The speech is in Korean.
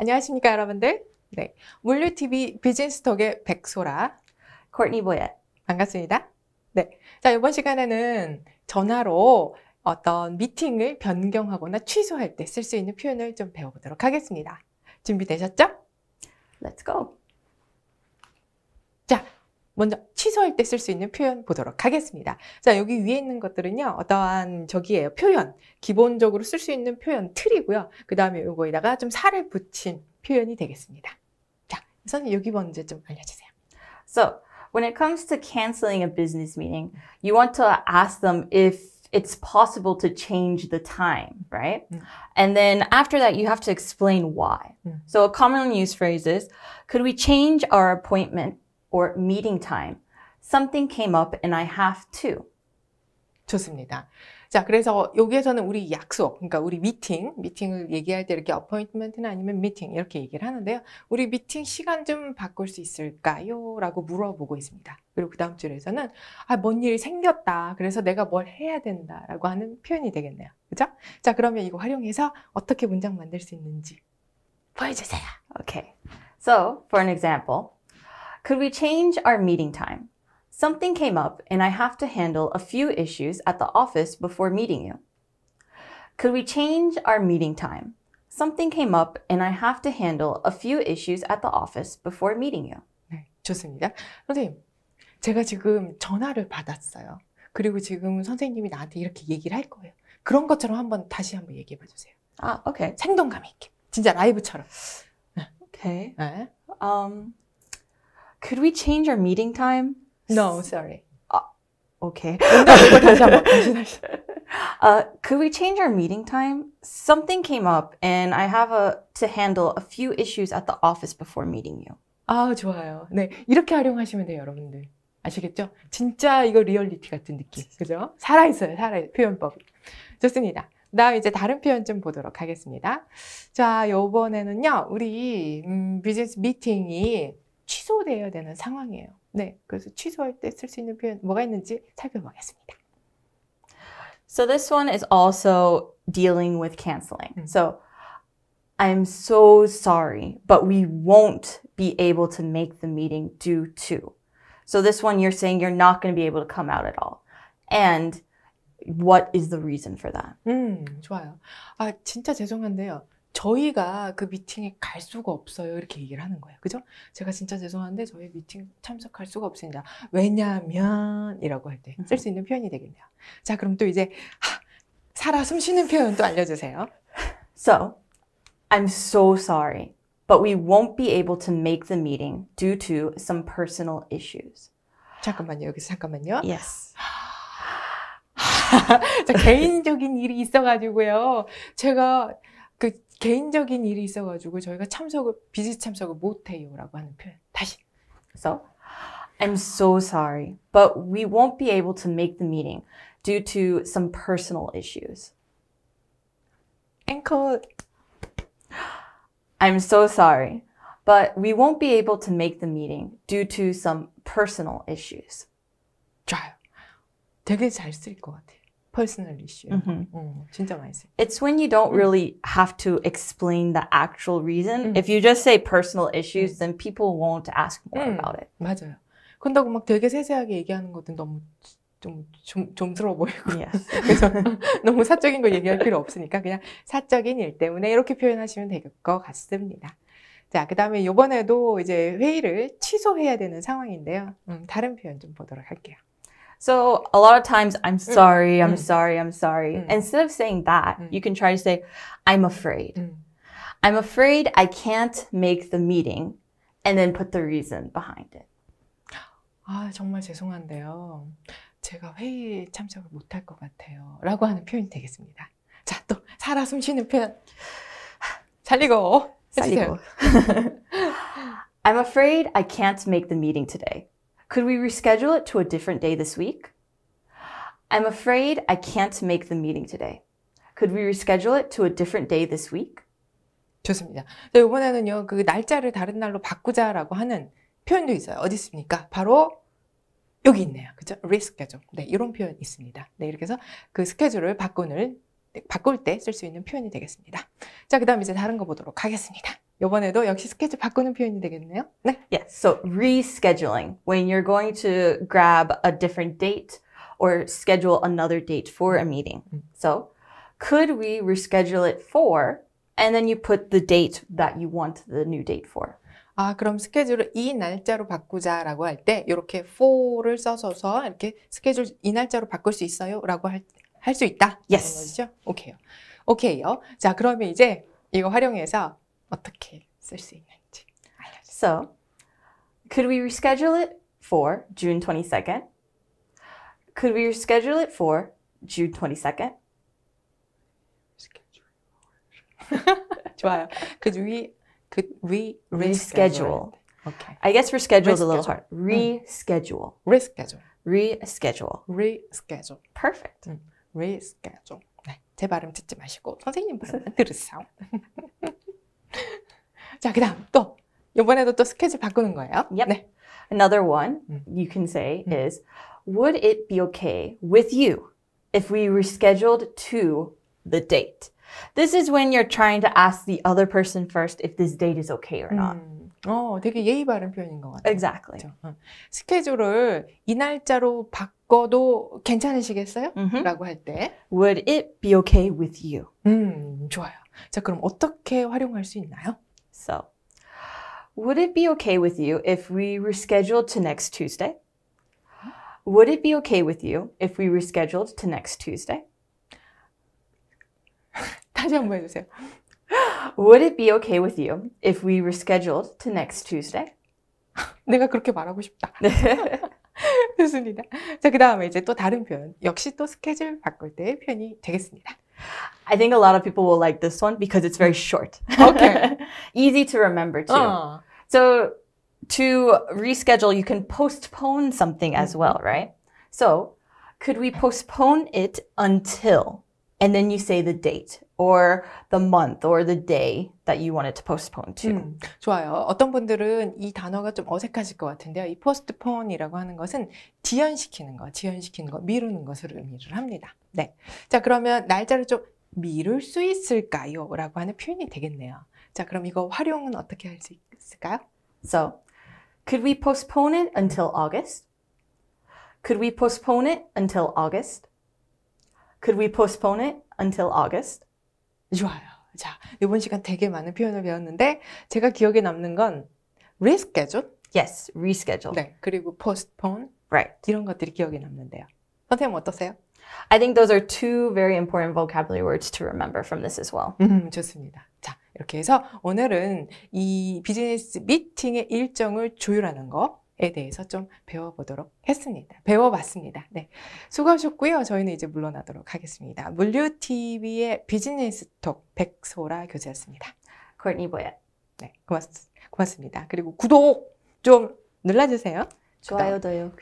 안녕하십니까 여러분들. 네, 물류TV 비즈니스톡의 백소라. 코트니 보야. 반갑습니다. 네, 자 이번 시간에는 전화로 어떤 미팅을 변경하거나 취소할 때 쓸 수 있는 표현을 좀 배워보도록 하겠습니다. 준비되셨죠? Let's go. 자, 먼저 취소할 때쓸수 있는 표현 보도록 하겠습니다. 자, 여기 위에 있는 것들은요. 어떠한 저기예요. 표현. 기본적으로 쓸수 있는 표현 틀이고요. 그 다음에 요거에다가 좀 살을 붙인 표현이 되겠습니다. 자, 우선 여기 먼저 좀 알려주세요. So, when it comes to canceling a business meeting, you want to ask them if it's possible to change the time, right? Mm. And then after that, you have to explain why. Mm. So a commonly used phrase is, could we change our appointment or meeting time something came up and I have to. 좋습니다. 자, 그래서 여기에서는 우리 약속, 그러니까 우리 미팅, 미팅을 얘기할 때 이렇게 a p p o i n t m e n t 나 아니면 meeting 이렇게 얘기를 하는데요. 우리 미팅 시간 좀 바꿀 수 있을까요? 라고 물어보고 있습니다. 그리고 그 다음 줄에서는 아, 뭔 일이 생겼다. 그래서 내가 뭘 해야 된다. 라고 하는 표현이 되겠네요. 그죠? 자, 그러면 이거 활용해서 어떻게 문장 만들 수 있는지 보여주세요. Okay. So, for an example, could we change our meeting time? Something came up and I have to handle a few issues at the office before meeting you. Could we change our meeting time? Something came up and I have to handle a few issues at the office before meeting you. 네, 좋습니다. 선생님, 제가 지금 전화를 받았어요. 그리고 지금 선생님이 나한테 이렇게 얘기를 할 거예요. 그런 것처럼 한번 다시 한번 얘기해 봐 주세요. 아, 오케이. 생동감 있게. 진짜 라이브처럼. 오케이. 네. Um, could we change our meeting time? No, sorry. Okay. 다시 한번, 다시, 다시. Uh, could we change our meeting time? Something came up, and I have a, to handle a few issues at the office before meeting you. 아, 좋아요. 네, 이렇게 활용하시면 돼요, 여러분들. 아시겠죠? 진짜 이거 리얼리티 같은 느낌, 그죠? 살아있어요, 살아 표현법. 좋습니다. 다음 이제 다른 표현 좀 보도록 하겠습니다. 자, 요번에는요, 우리 음, 비즈니스 미팅이 취소되어야 되는 상황이에요. 네, 그래서 취소할 있는 표현 뭐가 있는지 살펴보겠습니다. So this one is also dealing with canceling. So I'm so sorry, but we won't be able to make the meeting due to. So this one you're saying you're not going to be able to come out at all. And what is the reason for that? 음, 좋아요. 아, 진짜 죄송한데요. 저희가 그 미팅에 갈 수가 없어요. 이렇게 얘기를 하는 거예요. 그죠? 제가 진짜 죄송한데 저희 미팅 참석할 수가 없습니다. 왜냐면 이라고 할 때 쓸 수 있는 표현이 되겠네요. 자, 그럼 또 이제 하, 살아 숨쉬는 표현 또 알려 주세요. So, I'm so sorry, but we won't be able to make the meeting due to some personal issues. 잠깐만요. 여기서 잠깐만요. Yes. 자, 개인적인 일이 있어가지고요. 제가 개인적인 일이 있어가지고 저희가 참석을 비즈 참석을 못해요라고 하는 표현. 다시. So I'm so sorry, but we won't be able to make the meeting due to some personal issues. Ankle. I'm so sorry, but we won't be able to make the meeting due to some personal issues. 좋아요. 되게 잘 쓸 것 같아요. personal issue. Mm -hmm. 어, 진짜 많이 쓰. It's when you don't really have to explain the actual reason. 음. If you just say personal issues, 음. then people won't ask more 음. about it. 맞아요. 그런막 되게 세세하게 얘기하는 것도 너무 좀, 좀 좀스러워 보이고 yes. 그래서 너무 사적인 걸 얘기할 필요 없으니까 그냥 사적인 일 때문에 이렇게 표현하시면 될 것 같습니다. 자, 그 다음에 이번에도 이제 회의를 취소해야 되는 상황인데요. 음, 다른 표현 좀 보도록 할게요. So a lot of times, I'm mm. sorry, mm. I'm mm. sorry, I'm sorry. Mm. Instead of saying that, mm. you can try to say, I'm afraid. Mm. I'm afraid I can't make the meeting and then put the reason behind it. 아, ah, 정말 죄송한데요. 제가 회의 참석을 못할 것 같아요. 라고 하는 표현이 되겠습니다. 자, 또 살아 숨쉬는 표현. 잘 익어. 해주세요. I'm afraid I can't make the meeting today. Could we reschedule it to a different day this week? I'm afraid I can't make the meeting today. Could we reschedule it to a different day this week? 좋습니다. 자, 이번에는요, 그 날짜를 다른 날로 바꾸자라고 하는 표현도 있어요. 어디 있습니까? 바로 여기 있네요. 그죠? reschedule. 네, 이런 표현 있습니다. 네, 이렇게 해서 그 스케줄을 바꾸는, 바꿀 때 쓸 수 있는 표현이 되겠습니다. 자, 그 다음 이제 다른 거 보도록 하겠습니다. 요번에도 역시 스케치 바꾸는 표현이 되겠네요. 네. Yes. So rescheduling. When you're going to grab a different date or schedule another date for a meeting. So could we reschedule it for and then you put the date that you want the new date for. 아, 그럼 스케줄을 이 날짜로 바꾸자라고 할때 이렇게 for를 써서서 이렇게 스케줄 이 날짜로 바꿀 수 있어요라고 할 할 수 있다. Yes. 오케이요. 오케이요. 자, 그러면 이제 이거 활용해서 어떻게 쓸 있는지 알려주세요. So, could we reschedule it for June 22nd? Could we reschedule it for June 22nd? 좋아요. Could we could we reschedule? reschedule. Okay. I guess reschedule is a little hard. Reschedule. Mm. Reschedule. Reschedule. Reschedule. Perfect. 음. Hmm. Reschedule. 네, 제 발음 듣지 마시고 선생님 발음 들으세요. 자, 그 다음 또 이번에도 또 스케치 바꾸는 거예요. Yep. 네. Another one you can say is Would it be okay with you if we rescheduled to the date? This is when you're trying to ask the other person first if this date is okay or not. 음, 어, 되게 예의 바른 표현인 것 같아요. Exactly. 그렇죠? 어. 스케줄을 이 날짜로 바꿔도 괜찮으시겠어요? Mm -hmm. 라고 할 때. Would it be okay with you? 음, 좋아요. 자, 그럼 어떻게 활용할 수 있나요? So, would it be okay with you if we rescheduled to next Tuesday? Would it be okay with you if we rescheduled to next Tuesday? 다시 한 번 해주세요. Would it be okay with you if we rescheduled to next Tuesday? 내가 그렇게 말하고 싶다. 좋습니다. 자, 그 다음에 이제 또 다른 표현. 역시 또 스케줄 바꿀 때의 표현이 되겠습니다. I think a lot of people will like this one because it's very short. Okay. Easy to remember too. Oh. So to reschedule, you can postpone something as well, right? So could we postpone it until? and then you say the date or the month or the day that you want it to postpone to. 음, 좋아요. 어떤 분들은 이 단어가 좀 어색하실 것 같은데요. 이 postpone이라고 하는 것은 지연시키는 거, 지연시키는 거, 미루는 것을 의미를 합니다. 네. 자, 그러면 날짜를 좀 미룰 수 있을까요? 라고 하는 표현이 되겠네요. 자, 그럼 이거 활용은 어떻게 할 수 있을까요? So, could we postpone it until August? Could we postpone it until August? Could we postpone it until August? 좋아요. 자, 이번 시간 되게 많은 표현을 배웠는데 제가 기억에 남는 건 reschedule. Yes, reschedule. 네, 그리고 postpone. Right. 이런 것들이 기억에 남는데요. 선생님 어떠세요? I think those are two very important vocabulary words to remember from this as well. 음, 좋습니다. 자, 이렇게 해서 오늘은 이 비즈니스 미팅의 일정을 조율하는 거에 대해서 좀 배워보도록 했습니다. 배워봤습니다. 네. 수고하셨고요. 저희는 이제 물러나도록 하겠습니다. 물류TV의 비즈니스 톡 백소라 교재였습니다. 코니 보야. 네. 고맙, 고맙습니다. 그리고 구독 좀 눌러주세요. 좋아요도요.